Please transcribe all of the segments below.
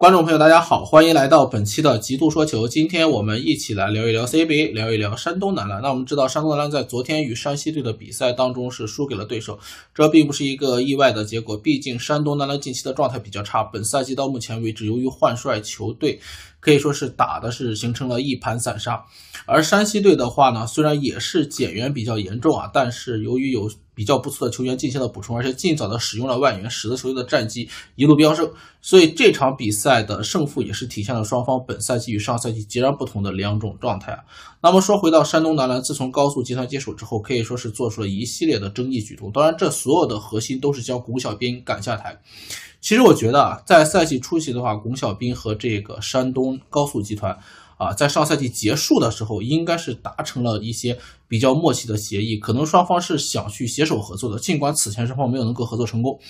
观众朋友，大家好，欢迎来到本期的极度说球。今天我们一起来聊一聊 CBA，聊一聊山东男篮。那我们知道，山东男篮在昨天与山西队的比赛当中是输给了对手，这并不是一个意外的结果。毕竟，山东男篮近期的状态比较差，本赛季到目前为止，由于换帅，球队。可以说是打的是形成了一盘散沙，而山西队的话呢，虽然也是减员比较严重啊，但是由于有比较不错的球员进行了补充，而且尽早的使用了外援，使得球队的战绩一路飙升，所以这场比赛的胜负也是体现了双方本赛季与上赛季截然不同的两种状态。那么说回到山东男篮，自从高速集团接手之后，可以说是做出了一系列的争议举动，当然这所有的核心都是将巩晓彬赶下台。其实我觉得，在赛季初期的话，巩晓彬和这个山东高速集团。啊，在上赛季结束的时候，应该是达成了一些比较默契的协议，可能双方是想去携手合作的。尽管此前双方没有能够合作成功，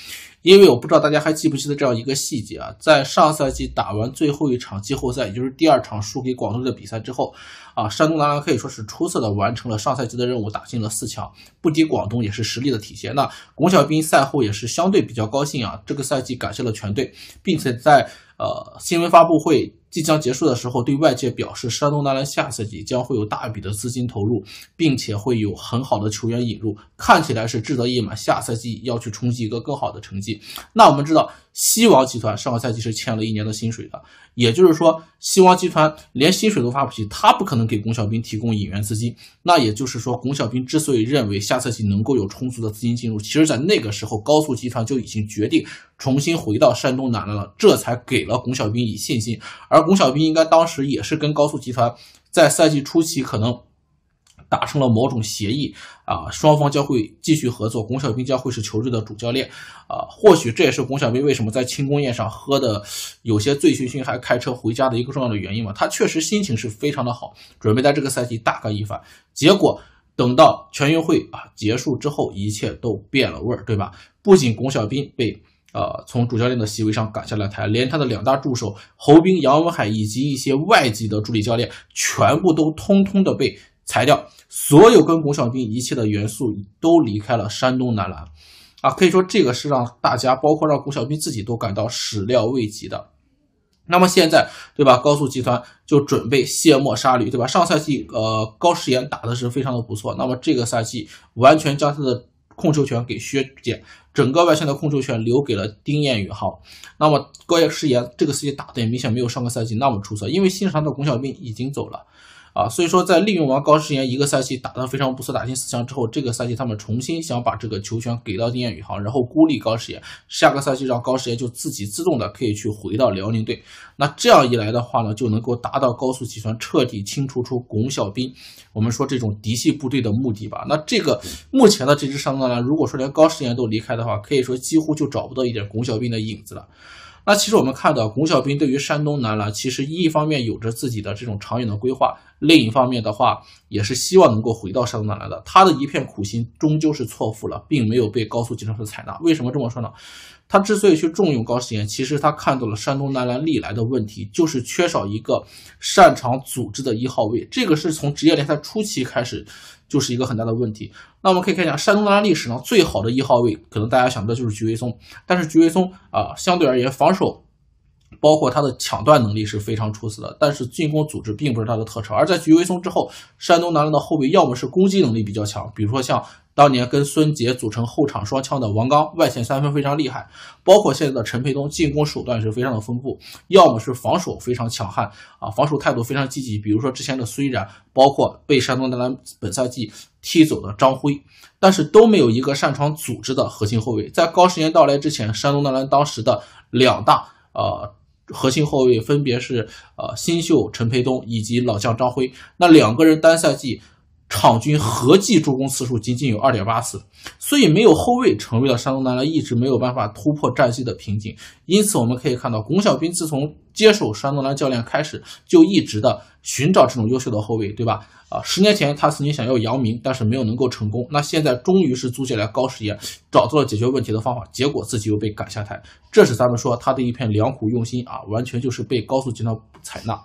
因为我不知道大家还记不记得这样一个细节啊，在上赛季打完最后一场季后赛，也就是第二场输给广东的比赛之后，啊，山东男篮可以说是出色的完成了上赛季的任务，打进了四强，不敌广东也是实力的体现。那巩晓彬赛后也是相对比较高兴啊，这个赛季感谢了全队，并且在呃新闻发布会。即将结束的时候，对外界表示，山东男篮下赛季将会有大笔的资金投入，并且会有很好的球员引入，看起来是志得意满，下赛季要去冲击一个更好的成绩。那我们知道。西王集团上个赛季是欠了一年的薪水的，也就是说，西王集团连薪水都发不起，他不可能给巩晓彬提供引援资金。那也就是说，巩晓彬之所以认为下赛季能够有充足的资金进入，其实在那个时候高速集团就已经决定重新回到山东男篮了，这才给了巩晓彬以信心。而巩晓彬应该当时也是跟高速集团在赛季初期可能。达成了某种协议啊，双方将会继续合作。巩晓彬将会是球队的主教练啊，或许这也是巩晓彬为什么在庆功宴上喝的有些醉醺醺，还开车回家的一个重要的原因嘛。他确实心情是非常的好，准备在这个赛季大干一番。结果等到全运会啊结束之后，一切都变了味儿，对吧？不仅巩晓彬被呃从主教练的席位上赶下了台，连他的两大助手侯兵、杨文海以及一些外籍的助理教练，全部都通通的被。裁掉所有跟巩晓彬一切的元素都离开了山东男篮，啊，可以说这个是让大家，包括让巩晓彬自己都感到始料未及的。那么现在，对吧？高速集团就准备卸磨杀驴，对吧？上赛季，呃，高诗岩打的是非常的不错，那么这个赛季完全将他的控球权给削减，整个外线的控球权留给了丁彦雨航。那么高诗岩这个赛季打的也明显没有上个赛季那么出色，因为新上的巩晓彬已经走了。啊，所以说在利用完高诗岩一个赛季打得非常不错，打进四强之后，这个赛季他们重新想把这个球权给到丁彦雨航，然后孤立高诗岩，下个赛季让高诗岩就自己自动的可以去回到辽宁队。那这样一来的话呢，就能够达到高速集团彻底清除出巩晓彬，我们说这种嫡系部队的目的吧。那这个目前的这支山东男篮，如果说连高诗岩都离开的话，可以说几乎就找不到一点巩晓彬的影子了。那其实我们看到巩晓彬对于山东男篮，其实一方面有着自己的这种长远的规划。另一方面的话，也是希望能够回到山东男篮的。他的一片苦心终究是错付了，并没有被高速集团所采纳。为什么这么说呢？他之所以去重用高诗岩，其实他看到了山东男篮历来的问题，就是缺少一个擅长组织的一号位。这个是从职业联赛初期开始就是一个很大的问题。那我们可以看一下山东男篮历史上最好的一号位，可能大家想的就是吉伟松。但是吉伟松啊，相对而言防守。包括他的抢断能力是非常出色的，但是进攻组织并不是他的特长。而在徐威松之后，山东男篮的后卫要么是攻击能力比较强，比如说像当年跟孙杰组成后场双枪的王刚，外线三分非常厉害；包括现在的陈培东，进攻手段是非常的丰富；要么是防守非常强悍啊，防守态度非常积极。比如说之前的孙然包括被山东男篮本赛季踢走的张辉，但是都没有一个擅长组织的核心后卫。在高时间到来之前，山东男篮当时的两大呃。核心后卫分别是呃新秀陈培东以及老将张辉，那两个人单赛季。场均合计助攻次数仅仅有二点八次，所以没有后卫成为了山东男篮一直没有办法突破战绩的瓶颈。因此，我们可以看到巩晓彬自从接手山东男篮教练开始，就一直的寻找这种优秀的后卫，对吧？啊，十年前他曾经想要姚明，但是没有能够成功。那现在终于是租借来高时爷，找到了解决问题的方法，结果自己又被赶下台。这是咱们说他的一片良苦用心啊，完全就是被高速集团采纳。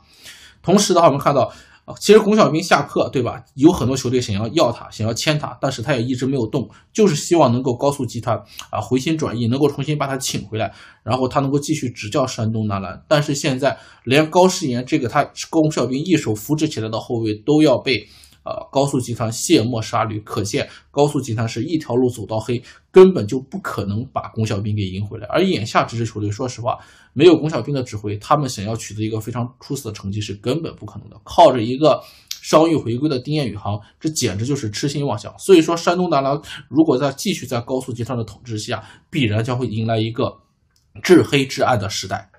同时的话，我们看到。啊，其实龚晓兵下课，对吧？有很多球队想要要他，想要签他，但是他也一直没有动，就是希望能够高速集团啊回心转意，能够重新把他请回来，然后他能够继续执教山东男篮。但是现在连高诗岩这个他巩晓兵一手扶持起来的后卫都要被。呃，高速集团卸磨杀驴，可见高速集团是一条路走到黑，根本就不可能把巩晓彬给赢回来。而眼下这支球队，说实话，没有巩晓彬的指挥，他们想要取得一个非常出色的成绩是根本不可能的。靠着一个伤愈回归的丁彦雨航，这简直就是痴心妄想。所以说，山东男篮如果再继续在高速集团的统治下，必然将会迎来一个至黑至暗的时代。